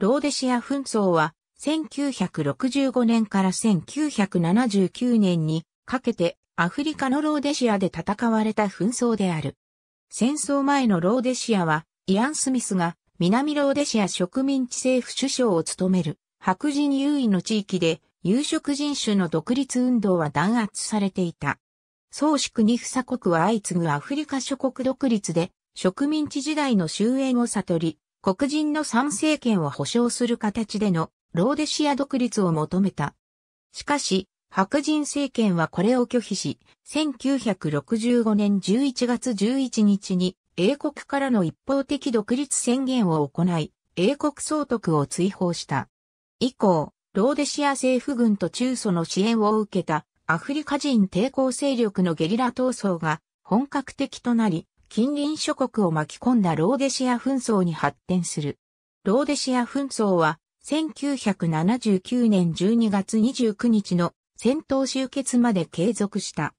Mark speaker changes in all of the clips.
Speaker 1: ローデシア紛争は、1965年から1979年にかけてアフリカのローデシアで戦われた紛争である。戦争前のローデシアは、イアン・スミスが南ローデシア植民地政府首相を務める白人優位の地域で有色人種の独立運動は弾圧されていた。宗主国不鎖国は相次ぐアフリカ諸国独立で植民地時代の終焉を悟り、黒人の参政権を保障する形でのローデシア独立を求めた。しかし、白人政権はこれを拒否し、1965年11月11日に英国からの一方的独立宣言を行い、英国総督を追放した。以降、ローデシア政府軍と中祖の支援を受けたアフリカ人抵抗勢力のゲリラ闘争が本格的となり、近隣諸国を巻き込んだローデシア紛争に発展する。ローデシア紛争は、1979年12月29日の戦闘終結まで継続した。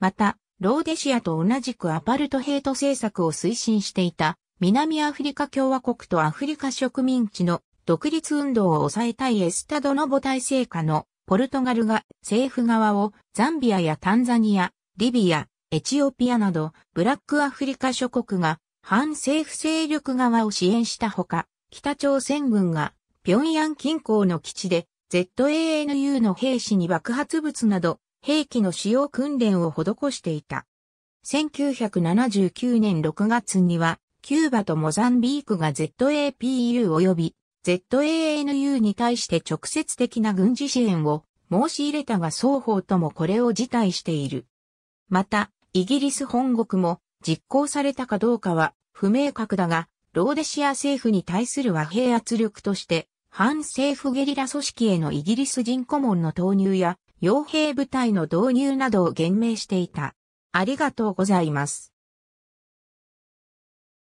Speaker 1: また、ローデシアと同じくアパルトヘイト政策を推進していた南アフリカ共和国とアフリカ植民地の独立運動を抑えたいエスタドノボ体制下のポルトガルが政府側をザンビアやタンザニア、リビア、エチオピアなど、ブラックアフリカ諸国が反政府勢力側を支援したほか、北朝鮮軍が平壌近郊の基地で ZANU の兵士に爆発物など兵器の使用訓練を施していた。1979年6月には、キューバとモザンビークが ZAPU 及び ZANU に対して直接的な軍事支援を申し入れたが双方ともこれを辞退している。また、イギリス本国も実行されたかどうかは不明確だが、ローデシア政府に対する和平圧力として、反政府ゲリラ組織へのイギリス人顧問の投入や、傭兵部隊の導入などを言明していた。ありがとうございます。